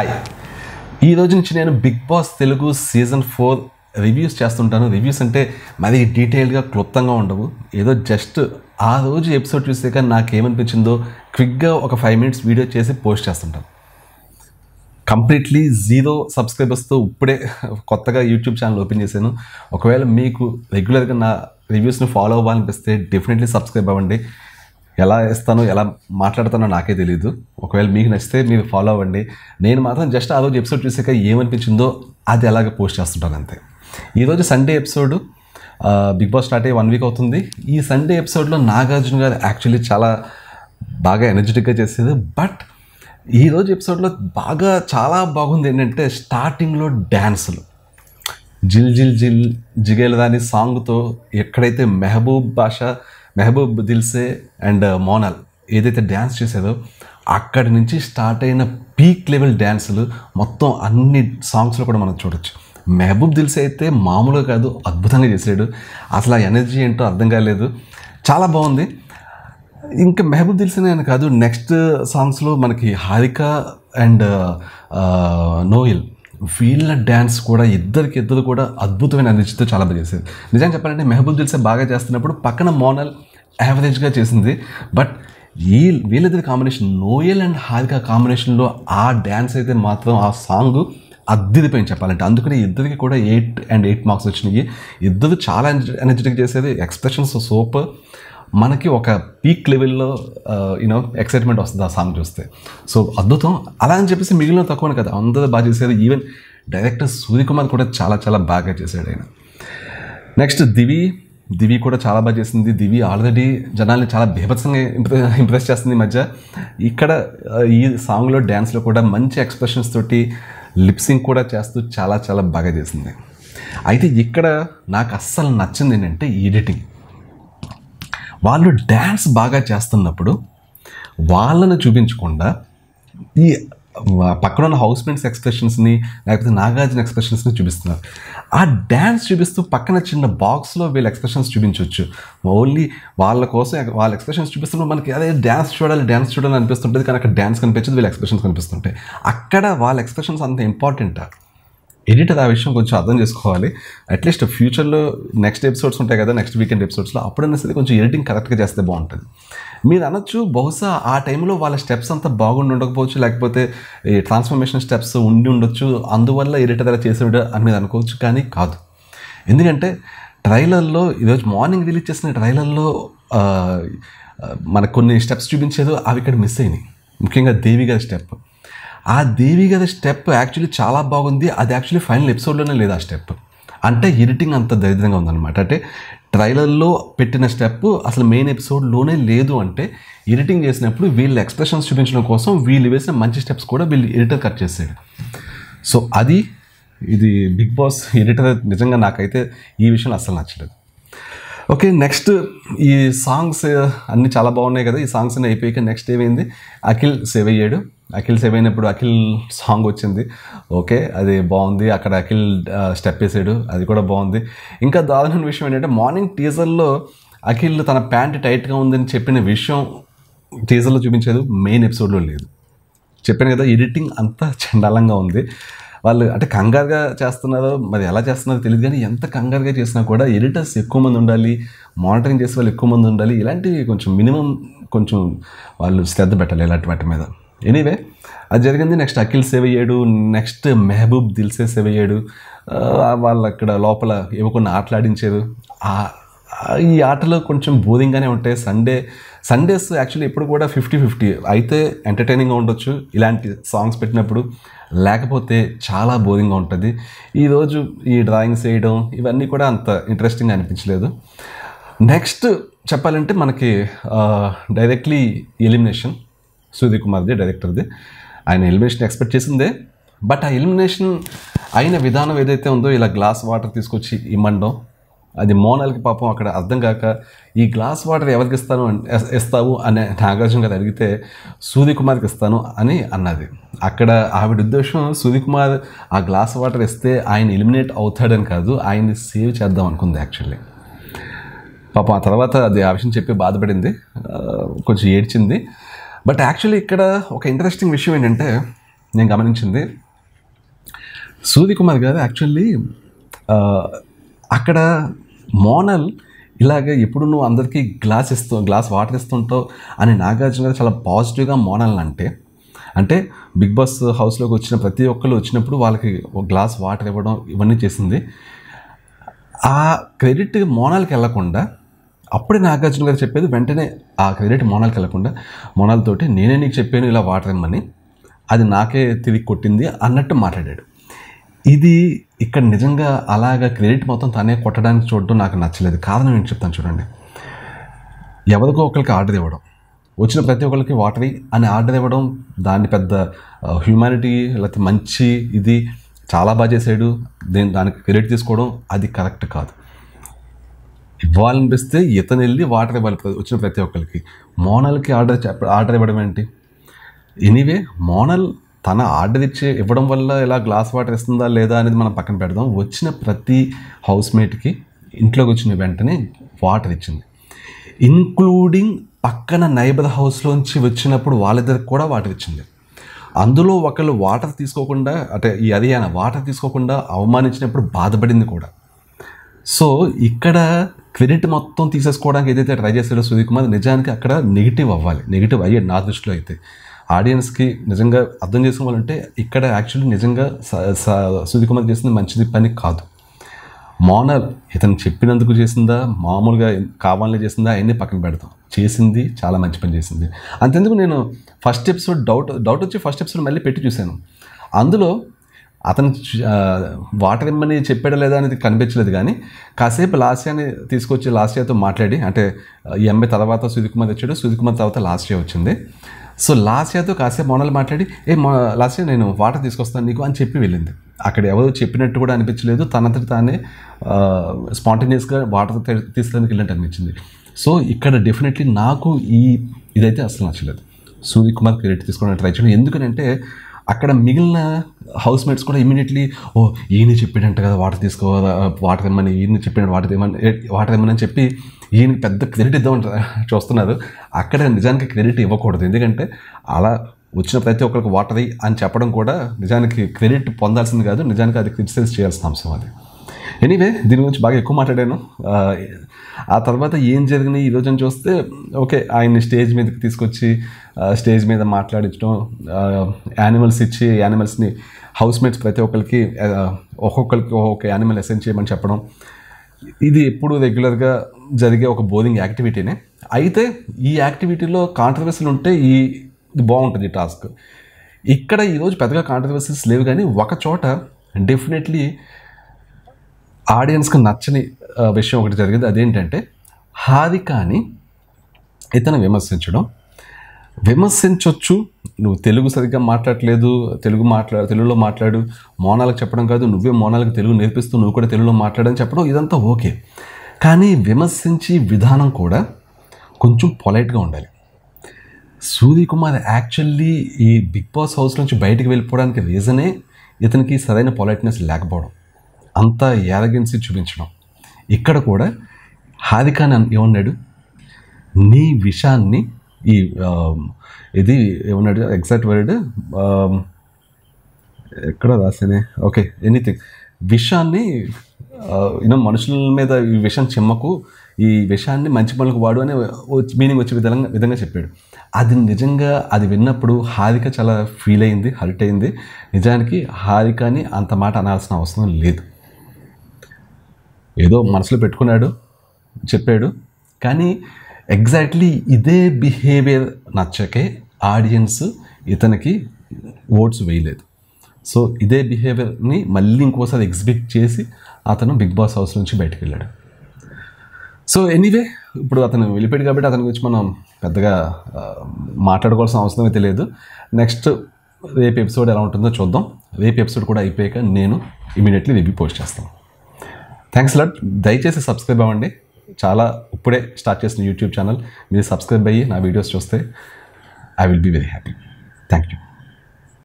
hi ఈరోజు నుంచి నేను Bigg Boss Telugu season four reviews చేస్తుంటాను రివ్యూస్ అంటే మరి డీటెయిల్గా క్లుప్తంగా ఉండవు ఏదో జస్ట్ ఆ రోజు ఎపిసోడ్ కానీ నాకేమనిపించిందో క్విక్గా ఒక ఫైవ్ మినిట్స్ వీడియో చేసి పోస్ట్ చేస్తుంటాను కంప్లీట్లీ జీరో సబ్స్క్రైబర్స్తో ఇప్పుడే కొత్తగా యూట్యూబ్ ఛానల్ ఓపెన్ చేశాను ఒకవేళ మీకు రెగ్యులర్గా నా రివ్యూస్ని ఫాలో అవ్వాలనిపిస్తే డెఫినెట్లీ సబ్స్క్రైబ్ అవ్వండి ఎలా వేస్తాను ఎలా మాట్లాడతానో నాకే తెలియదు ఒకవేళ మీకు నచ్చితే మీరు ఫాలో అవ్వండి నేను మాత్రం జస్ట్ ఆ రోజు ఎపిసోడ్ చూసాక ఏమనిపించిందో అది అలాగే పోస్ట్ చేస్తుంటాను అంతే ఈరోజు Sunday episode Bigg Boss start అయ్యి వన్ వీక్ అవుతుంది ఈ సండే ఎపిసోడ్లో నాగార్జున గారు యాక్చువల్లీ చాలా బాగా ఎనర్జెటిక్గా చేసేది బట్ ఈరోజు ఎపిసోడ్లో బాగా చాలా బాగుంది ఏంటంటే స్టార్టింగ్లో డ్యాన్సులు జిల్ జిల్ జిల్ జిగేలదాని సాంగ్తో ఎక్కడైతే మెహబూబ్ బాషా మెహబూబ్ దిల్సే అండ్ uh, మోనాల్ ఏదైతే డ్యాన్స్ చేసేదో అక్కడి నుంచి స్టార్ట్ అయిన పీక్ లెవెల్ డ్యాన్సులు మొత్తం అన్ని సాంగ్స్లో కూడా మనం చూడొచ్చు మెహబూబ్ దిల్సే అయితే మామూలుగా కాదు అద్భుతంగా చేసాడు అసలు ఆ ఎనర్జీ ఏంటో అర్థం కాలేదు చాలా బాగుంది ఇంకా మెహబూబ్ దిల్సే అని కాదు నెక్స్ట్ సాంగ్స్లో మనకి Harika and uh, uh, Noel వీళ్ళ డ్యాన్స్ కూడా ఇద్దరికి ఇద్దరు కూడా అద్భుతమైన ఎనర్జీతో చాలా బాగా చేసేది నిజంగా చెప్పాలంటే మెహబూబ్ జిల్సే బాగా చేస్తున్నప్పుడు పక్కన మోనల్ యావరేజ్గా చేసింది బట్ ఈ వీళ్ళిద్దరి కాంబినేషన్ నోయల్ అండ్ హారిక కాంబినేషన్లో ఆ డ్యాన్స్ అయితే మాత్రం ఆ సాంగ్ అద్దెదిపోయింది చెప్పాలంటే అందుకని ఇద్దరికి కూడా ఎయిట్ అండ్ ఎయిట్ మార్క్స్ వచ్చినాయి ఇద్దరు చాలా ఎనర్జెటిక్ చేసేది ఎక్స్ప్రెషన్స్ సూపర్ మనకి ఒక పీక్ లెవెల్లో యూనో ఎక్సైట్మెంట్ వస్తుంది ఆ సాంగ్ చూస్తే సో అద్భుతం అలా అని చెప్పేసి మిగిలిన తక్కువని కదా అందరూ బాగా చేసేది ఈవెన్ డైరెక్టర్ సూర్యకుమార్ కూడా చాలా చాలా బాగా చేశాడు ఆయన నెక్స్ట్ దివి దివి కూడా చాలా బాగా చేసింది దివి ఆల్రెడీ జనాల్ని చాలా బీభత్సంగా ఇంప్రెస్ చేస్తుంది ఈ మధ్య ఇక్కడ ఈ సాంగ్లో డ్యాన్స్లో కూడా మంచి ఎక్స్ప్రెషన్స్ తోటి లిప్సింగ్ కూడా చేస్తూ చాలా చాలా బాగా చేసింది అయితే ఇక్కడ నాకు అస్సలు నచ్చింది ఏంటంటే ఎడిటింగ్ వాళ్ళు డ్యాన్స్ బాగా చేస్తున్నప్పుడు వాళ్ళని చూపించకుండా ఈ పక్కన ఉన్న హౌస్ మేట్స్ ఎక్స్ప్రెషన్స్ని లేకపోతే నాగార్జున ఎక్స్ప్రెషన్స్ని చూపిస్తున్నారు ఆ డ్యాన్స్ చూపిస్తూ పక్కన చిన్న బాక్స్లో వీళ్ళు ఎక్స్ప్రెషన్స్ చూపించవచ్చు ఓన్లీ వాళ్ళ కోసం వాళ్ళ ఎక్స్ప్రెషన్స్ చూపిస్తున్నప్పుడు మనకి అదే డ్యాన్స్ చూడాలి డ్యాన్స్ చూడాలి అనిపిస్తుంటుంది కానీ అక్కడ డ్యాన్స్ కనిపించదు వీళ్ళ ఎక్స్ప్రెషన్స్ కనిపిస్తుంటాయి అక్కడ వాళ్ళ ఎక్స్ప్రెషన్స్ అంత ఇంపార్టెంటా ఎడిటర్ ఆ విషయం కొంచెం అర్థం చేసుకోవాలి అట్లీస్ట్ ఫ్యూచర్లో నెక్స్ట్ ఎపిసోడ్స్ ఉంటాయి కదా నెక్స్ట్ వీకెండ్ ఎపిసోడ్స్లో అప్పుడైనా సరే కొంచెం ఎడిటింగ్ కరెక్ట్గా చేస్తే బాగుంటుంది మీరు అనొచ్చు బహుశా ఆ టైంలో వాళ్ళ స్టెప్స్ అంతా బాగుండి ఉండకపోవచ్చు లేకపోతే ఈ ట్రాన్స్ఫర్మేషన్ స్టెప్స్ ఉండి ఉండొచ్చు అందువల్ల ఎడిటర్ అలా చేసి అని మీరు అనుకోవచ్చు కానీ కాదు ఎందుకంటే ట్రైలర్లో ఈరోజు మార్నింగ్ రిలీజ్ చేసిన ట్రైలర్లో మనకు కొన్ని స్టెప్స్ చూపించేదో అవి ఇక్కడ మిస్ అయినాయి ముఖ్యంగా దేవి గారి స్టెప్ ఆ దేవి గది స్టెప్ యాక్చువల్లీ చాలా బాగుంది అది యాక్చువల్లీ ఫైనల్ ఎపిసోడ్లోనే లేదు ఆ స్టెప్ అంటే ఎడిటింగ్ అంత దరిద్రంగా ఉందన్నమాట అంటే ట్రైలర్లో పెట్టిన స్టెప్ అసలు మెయిన్ ఎపిసోడ్లోనే లేదు అంటే ఎడిటింగ్ చేసినప్పుడు వీళ్ళు ఎక్స్ప్రెషన్స్ చూపించడం కోసం వీళ్ళు వేసిన మంచి స్టెప్స్ కూడా వీళ్ళు ఎడిటర్ కట్ చేసాడు సో అది ఇది బిగ్ బాస్ ఎడిటర్ నిజంగా నాకైతే ఈ విషయం అస్సలు నచ్చలేదు ఓకే నెక్స్ట్ ఈ సాంగ్స్ అన్నీ చాలా బాగున్నాయి కదా ఈ సాంగ్స్ అయిపోయాక నెక్స్ట్ ఏమైంది అఖిల్ సేవ్ అయ్యాడు అఖిల్ సేవ్ అయినప్పుడు అఖిల్ సాంగ్ వచ్చింది ఓకే అది బాగుంది అక్కడ అఖిల్ స్టెప్ వేసాడు అది కూడా బాగుంది ఇంకా దారుణ విషయం ఏంటంటే మార్నింగ్ టీజర్లో అఖిల్ తన ప్యాంట్ టైట్గా ఉందని చెప్పిన విషయం టీజర్లో చూపించేది మెయిన్ ఎపిసోడ్లో లేదు చెప్పాను కదా ఎడిటింగ్ అంతా చండాలంగా ఉంది వాళ్ళు అంటే కంగారుగా చేస్తున్నారో మరి ఎలా చేస్తున్నారో తెలియదు కానీ ఎంత కంగారుగా చేసినా కూడా ఎడిటర్స్ ఎక్కువ మంది ఉండాలి మానిటరింగ్ చేసే వాళ్ళు ఎక్కువ మంది ఉండాలి ఇలాంటివి కొంచెం మినిమం కొంచెం వాళ్ళు శ్రద్ధ పెట్టాలి ఇలాంటి వాటి మీద ఎనీవే అది జరిగింది నెక్స్ట్ అఖిల్ సెవె ఏడు నెక్స్ట్ మెహబూబ్ దిల్సే సెవె ఏడు వాళ్ళు అక్కడ లోపల ఏవో ఆటలాడించారు ఈ ఆటలు కొంచెం బోరింగ్గానే ఉంటాయి సండే సండేస్ యాక్చువల్లీ ఎప్పుడు కూడా ఫిఫ్టీ ఫిఫ్టీ అయితే ఎంటర్టైనింగ్గా ఉండొచ్చు ఇలాంటి సాంగ్స్ పెట్టినప్పుడు లేకపోతే చాలా బోరింగ్గా ఉంటుంది ఈరోజు ఈ డ్రాయింగ్స్ వేయడం ఇవన్నీ కూడా అంత ఇంట్రెస్టింగ్ అనిపించలేదు నెక్స్ట్ చెప్పాలంటే మనకి డైరెక్ట్లీ ఎలిమినేషన్ సూర్యకుమార్ది డైరెక్టర్ది ఆయన ఎలిమినేషన్ ఎక్స్పెక్ట్ చేసిందే బట్ ఆ ఎలిమినేషన్ అయిన విధానం ఏదైతే ఉందో ఇలా గ్లాస్ వాటర్ తీసుకొచ్చి ఇమ్మండం అది మోనాల్కి పాపం అక్కడ అర్థం కాక ఈ గ్లాస్ వాటర్ ఎవరికి ఇస్తాను ఇస్తావు అనే నాగార్జున గారు అడిగితే సూర్యకుమార్కి ఇస్తాను అని అన్నది అక్కడ ఆవిడ ఉద్దేశం సూర్యకుమార్ ఆ గ్లాస్ వాటర్ ఇస్తే ఆయన ఎలిమినేట్ అవుతాడని కాదు ఆయన్ని సేవ్ చేద్దాం అనుకుంది యాక్చువల్లీ పాపం ఆ తర్వాత అది ఆ విషయం చెప్పి బాధపడింది కొంచెం ఏడ్చింది బట్ యాక్చువల్లీ ఇక్కడ ఒక ఇంట్రెస్టింగ్ విషయం ఏంటంటే నేను గమనించింది సూది కుమార్ గారు యాక్చువల్లీ అక్కడ మోనల్ ఇలాగ ఎప్పుడు నువ్వు అందరికీ గ్లాస్ ఇస్తూ గ్లాస్ వాటర్ ఇస్తుంటావు అని నాగార్జున గారు చాలా పాజిటివ్గా మోనల్ అంటే అంటే బిగ్ బాస్ హౌస్లోకి వచ్చిన ప్రతి ఒక్కరు వచ్చినప్పుడు వాళ్ళకి గ్లాస్ వాటర్ ఇవ్వడం ఇవన్నీ చేసింది ఆ క్రెడిట్ మోనాల్కి వెళ్లకుండా అప్పుడే నాగార్జున గారు చెప్పేది వెంటనే ఆ క్రెడిట్ మోనాల్కి వెళ్ళకుండా మోనాల్తోటి నేనే నీకు చెప్పాను ఇలా వాటర్ ఇమ్మని అది నాకే తిరిగి కొట్టింది అన్నట్టు మాట్లాడాడు ఇది ఇక్కడ నిజంగా అలాగ క్రెడిట్ మొత్తం తనే కొట్టడానికి చూడడం నాకు నచ్చలేదు కారణం ఏంటి చెప్తాను చూడండి ఎవరికో ఒకరికి ఆర్డర్ ఇవ్వడం వచ్చిన ప్రతి ఒక్కరికి వాటరీ అని ఆర్డర్ ఇవ్వడం దాన్ని పెద్ద హ్యూమానిటీ లేకపోతే మంచి ఇది చాలా బాగా చేసాడు దీని దానికి క్రెడిట్ తీసుకోవడం అది కరెక్ట్ కాదు ఇవ్వాలనిపిస్తే ఇతను వెళ్ళి వాటర్ ఇవ్వాలి వచ్చిన ప్రతి ఒక్కరికి మోనల్కి ఆర్డర్ ఆర్డర్ ఇవ్వడం ఏంటి ఎనీవే మోనల్ తన ఆర్డర్ ఇచ్చే ఇవ్వడం వల్ల ఇలా గ్లాస్ వాటర్ ఇస్తుందా లేదా అనేది మనం పక్కన పెడదాం వచ్చిన ప్రతి హౌస్మేట్కి ఇంట్లోకి వచ్చిన వెంటనే వాటర్ ఇచ్చింది ఇంక్లూడింగ్ పక్కన నైబర్ హౌస్లోంచి వచ్చినప్పుడు వాళ్ళిద్దరికి కూడా వాటర్ ఇచ్చింది అందులో ఒకళ్ళు వాటర్ తీసుకోకుండా అంటే ఈ అరియానా వాటర్ తీసుకోకుండా అవమానించినప్పుడు బాధపడింది కూడా సో ఇక్కడ క్రెడిట్ మొత్తం తీసేసుకోవడానికి ఏదైతే ట్రై చేశాడో సుధీర్ కుమార్ నిజానికి అక్కడ నెగిటివ్ అవ్వాలి నెగిటివ్ అయ్యాడు నా దృష్టిలో అయితే ఆడియన్స్కి నిజంగా అర్థం చేసుకోవాలంటే ఇక్కడ యాక్చువల్లీ నిజంగా సుధీర్ కుమార్ చేసింది మంచిది పని కాదు మోనల్ ఇతను చెప్పినందుకు చేసిందా మామూలుగా కావాలని చేసిందా అవన్నీ పక్కన పెడతాం చేసింది చాలా మంచి పని చేసింది అంతెందుకు నేను ఫస్ట్ ఎపిసోడ్ డౌట్ డౌట్ వచ్చి ఫస్ట్ ఎపిసోడ్ మళ్ళీ పెట్టి చూశాను అందులో అతను వాటర్ ఇమ్మని చెప్పాడు లేదా అనేది కనిపించలేదు కానీ కాసేపు లాస్యాని తీసుకొచ్చి లాస్యాతో మాట్లాడి అంటే ఈ తర్వాత సుధికుమార్ తెచ్చాడు సుధికుమార్ తర్వాత లాస్యా వచ్చింది సో లాస్యాతో కాసేపు మౌనాలు మాట్లాడి ఏ లాస్యా నేను వాటర్ తీసుకొస్తాను నీకు అని చెప్పి వెళ్ళింది అక్కడ ఎవరు చెప్పినట్టు కూడా అనిపించలేదు తనంతటి తానే స్పాంటేనియస్గా వాటర్ తీసుకురానికి వెళ్ళినట్టు అనిపించింది సో ఇక్కడ డెఫినెట్లీ నాకు ఈ ఇదైతే అసలు నచ్చలేదు సూర్యకుమార్ క్రెడిట్ తీసుకోవడానికి ట్రై చేయడం ఎందుకనంటే అక్కడ మిగిలిన హౌస్ మేట్స్ కూడా ఇమీడియట్లీ ఓ ఈయన చెప్పాడంట కదా వాటర్ తీసుకోవాలా వాటర్ ఇమ్మని ఈయన చెప్పాడు వాటర్ ఇమ్మని వాటర్ ఇమ్మని అని చెప్పి ఈయన పెద్ద క్రెడిట్ ఇద్దామని చూస్తున్నారు అక్కడ నిజానికి క్రెడిట్ ఇవ్వకూడదు ఎందుకంటే అలా వచ్చిన ప్రతి ఒక్కరికి వాటర్ అని చెప్పడం కూడా నిజానికి క్రెడిట్ పొందాల్సింది కాదు నిజానికి అది క్రిటిసైజ్ చేయాల్సిన అంశం అది ఎనీవే దీని గురించి బాగా ఎక్కువ మాట్లాడాను ఆ తర్వాత ఏం జరిగినాయి ఈరోజు అని చూస్తే ఓకే ఆయన్ని స్టేజ్ మీదకి తీసుకొచ్చి స్టేజ్ మీద మాట్లాడించడం యానిమల్స్ ఇచ్చి యానిమల్స్ని మేట్స్ ప్రతి ఒక్కరికి ఒక్కొక్కరికి ఒక్కొక్క యానిమల్ అసెండ్ చేయమని చెప్పడం ఇది ఎప్పుడు రెగ్యులర్గా జరిగే ఒక బోరింగ్ యాక్టివిటీనే అయితే ఈ యాక్టివిటీలో కాంట్రవర్సీలు ఉంటే ఈ బాగుంటుంది ఈ టాస్క్ ఇక్కడ ఈరోజు పెద్దగా కాంట్రవర్సీస్ లేవు కానీ ఒక చోట డెఫినెట్లీ ఆడియన్స్కి నచ్చని విషయం ఒకటి జరిగింది అదేంటంటే హారికాని ఇతను విమర్శించడం విమర్శించవచ్చు నువ్వు తెలుగు సరిగ్గా మాట్లాడలేదు తెలుగు మాట్లా తెలుగులో మాట్లాడు మోనాలకు చెప్పడం కాదు నువ్వే మోనాలకు తెలుగు నేర్పిస్తూ నువ్వు కూడా తెలుగులో మాట్లాడని చెప్పడం ఇదంతా ఓకే కానీ విమర్శించి విధానం కూడా కొంచెం పొలైట్గా ఉండాలి సూర్యకుమార్ యాక్చువల్లీ ఈ బిగ్ బాస్ హౌస్ నుంచి బయటకు వెళ్ళిపోవడానికి రీజనే ఇతనికి సరైన పొలైట్నెస్ లేకపోవడం అంతా ఎరగించి చూపించడం ఇక్కడ కూడా హారికాన్ ఏమన్నాడు నీ విషాన్ని ఈ ఇది ఏమన్నాడు ఎగ్జాక్ట్ వర్డ్ ఎక్కడ రాసేనే ఓకే ఎనీథింగ్ విషాన్ని ఇన్నో మనుషుల మీద ఈ విషం చెమ్మకు ఈ విషాన్ని మంచి పనులకు వాడు అని మీనింగ్ వచ్చే విధంగా విధంగా చెప్పాడు అది నిజంగా అది విన్నప్పుడు హారిక చాలా ఫీల్ అయింది హర్ట్ అయింది నిజానికి హారికని అంత మాట అనాల్సిన అవసరం లేదు ఏదో మనసులో పెట్టుకున్నాడు చెప్పాడు కానీ ఎగ్జాక్ట్లీ ఇదే బిహేవియర్ నచ్చకే ఆడియన్స్ ఇతనికి ఓట్స్ వేయలేదు సో ఇదే బిహేవియర్ని మళ్ళీ ఇంకోసారి ఎగ్జిబిట్ చేసి అతను బిగ్ బాస్ హౌస్ నుంచి బయటకు వెళ్ళాడు సో ఎనీవే ఇప్పుడు అతను వెళ్ళిపోయాడు కాబట్టి అతని గురించి మనం పెద్దగా మాట్లాడుకోవాల్సిన అవసరం అయితే లేదు నెక్స్ట్ రేపు ఎపిసోడ్ ఎలా ఉంటుందో చూద్దాం రేపు ఎపిసోడ్ కూడా అయిపోయాక నేను ఇమీడియట్లీ రివ్యూ పోస్ట్ చేస్తాను థ్యాంక్స్ లాట్ దయచేసి సబ్స్క్రైబ్ అవ్వండి చాలా ఇప్పుడే స్టార్ట్ చేసిన యూట్యూబ్ ఛానల్ మీరు సబ్స్క్రైబ్ అయ్యి నా వీడియోస్ చూస్తే I will be very happy thank you